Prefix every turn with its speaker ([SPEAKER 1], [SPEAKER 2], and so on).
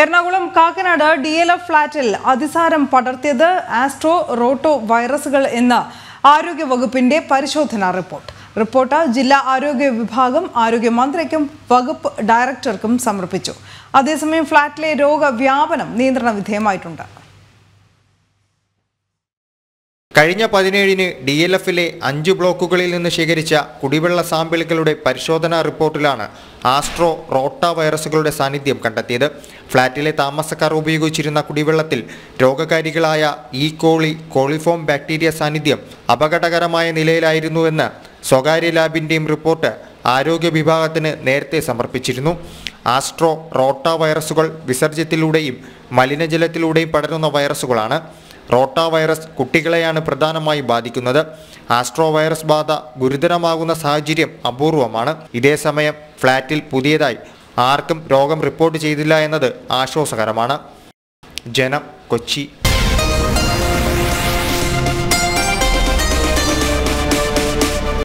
[SPEAKER 1] Ernakulam Kakkanad D L F ഫ്ളാറ്റിൽ അതിസാരം പടർത്തിയത് astro റോട്ടോ വൈറസുകൾ എന്ന ആരോഗ്യവകുപ്പിന്റെ പരിശോധനാ റിപ്പോർട്ട് റിപ്പോർട്ട് ജില്ലാ ആരോഗ്യ വിഭാഗം ആരോഗ്യമന്ത്രിക്കും വകുപ്പ് ഡയറക്ടർക്കും സമർപ്പിച്ചു അതേസമയം ഫ്ളാറ്റിലെ രോഗവ്യാപനം നിയന്ത്രണ വിധേയമായിട്ടുണ്ട്
[SPEAKER 2] കഴിഞ്ഞ പതിനേഴിന് ഡി എൽ എഫിലെ അഞ്ച് ബ്ലോക്കുകളിൽ നിന്ന് ശേഖരിച്ച കുടിവെള്ള സാമ്പിളുകളുടെ പരിശോധനാ റിപ്പോർട്ടിലാണ് ആസ്ട്രോ റോട്ട വൈറസുകളുടെ സാന്നിധ്യം കണ്ടെത്തിയത് ഫ്ളാറ്റിലെ താമസക്കാർ ഉപയോഗിച്ചിരുന്ന കുടിവെള്ളത്തിൽ രോഗകാരികളായ ഇ കോളി കോളിഫോം ബാക്ടീരിയ സാന്നിധ്യം അപകടകരമായ നിലയിലായിരുന്നുവെന്ന് സ്വകാര്യ ലാബിൻ്റെയും റിപ്പോർട്ട് ആരോഗ്യ വിഭാഗത്തിന് നേരത്തെ സമർപ്പിച്ചിരുന്നു ആസ്ട്രോ റോട്ട വൈറസുകൾ വിസർജ്യത്തിലൂടെയും മലിനജലത്തിലൂടെയും പടരുന്ന വൈറസുകളാണ് റോട്ട വൈറസ് കുട്ടികളെയാണ് പ്രധാനമായി ബാധിക്കുന്നത് ആസ്ട്രോ വൈറസ് ബാധ ഗുരുതരമാകുന്ന സാഹചര്യം അപൂർവമാണ് ഇതേസമയം ഫ്ളാറ്റിൽ പുതിയതായി ആർക്കും രോഗം റിപ്പോർട്ട് ചെയ്തില്ല എന്നത് ആശ്വാസകരമാണ് ജനം കൊച്ചി